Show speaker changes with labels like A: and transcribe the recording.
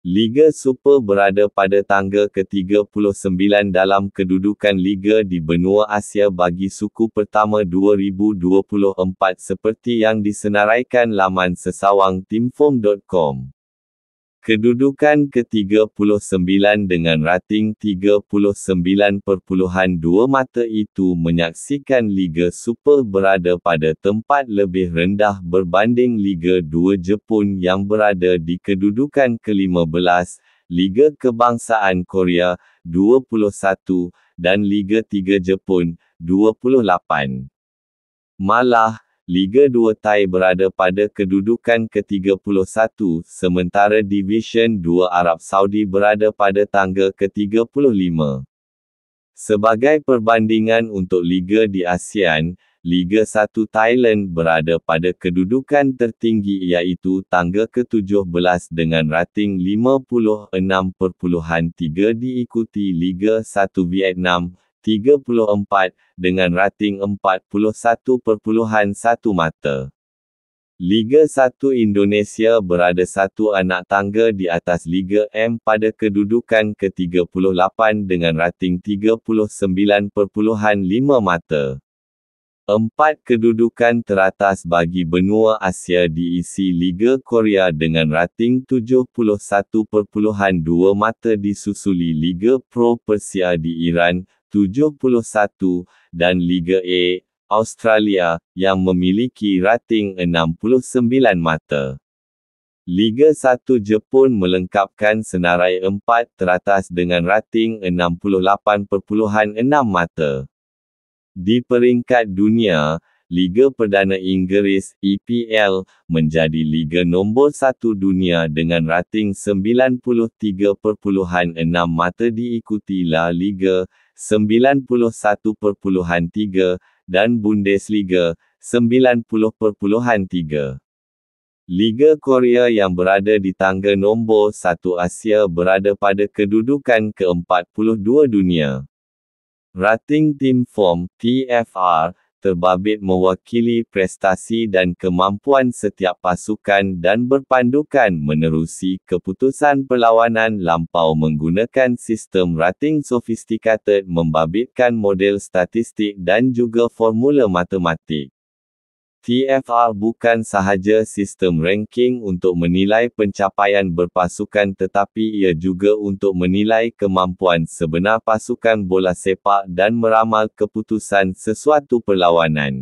A: Liga Super berada pada tangga ke-39 dalam kedudukan liga di benua Asia bagi suku pertama 2024 seperti yang disenaraikan laman sesawangtimfom.com. Kedudukan ke-39 dengan rating 39.2 mata itu menyaksikan Liga Super berada pada tempat lebih rendah berbanding Liga 2 Jepun yang berada di kedudukan ke-15, Liga Kebangsaan Korea 21 dan Liga 3 Jepun 28. Malah, Liga 2 Thai berada pada kedudukan ke-31 sementara Division 2 Arab Saudi berada pada tangga ke-35. Sebagai perbandingan untuk liga di ASEAN, Liga 1 Thailand berada pada kedudukan tertinggi iaitu tangga ke-17 dengan rating 56.3 diikuti Liga 1 Vietnam 34 dengan rating 41.1 mata. Liga 1 Indonesia berada satu anak tangga di atas Liga M pada kedudukan ke-38 dengan rating 39.5 mata. Empat kedudukan teratas bagi benua Asia diisi Liga Korea dengan rating 71.2 mata disusuli Liga Pro Persia di Iran, 71 dan Liga A e, Australia yang memiliki rating 69 mata. Liga 1 Jepun melengkapkan senarai 4 teratas dengan rating 68.6 mata. Di peringkat dunia, Liga Perdana Inggeris EPL menjadi liga nombor satu dunia dengan rating 93.6 mata diikuti La Liga 91.3 dan Bundesliga 90.3. Liga Korea yang berada di tangga nombor 1 Asia berada pada kedudukan ke-42 dunia. Rating Team Form TFR terbabit mewakili prestasi dan kemampuan setiap pasukan dan berpandukan menerusi keputusan perlawanan lampau menggunakan sistem rating sofistikated membabitkan model statistik dan juga formula matematik. TFR bukan sahaja sistem ranking untuk menilai pencapaian berpasukan tetapi ia juga untuk menilai kemampuan sebenar pasukan bola sepak dan meramal keputusan sesuatu perlawanan.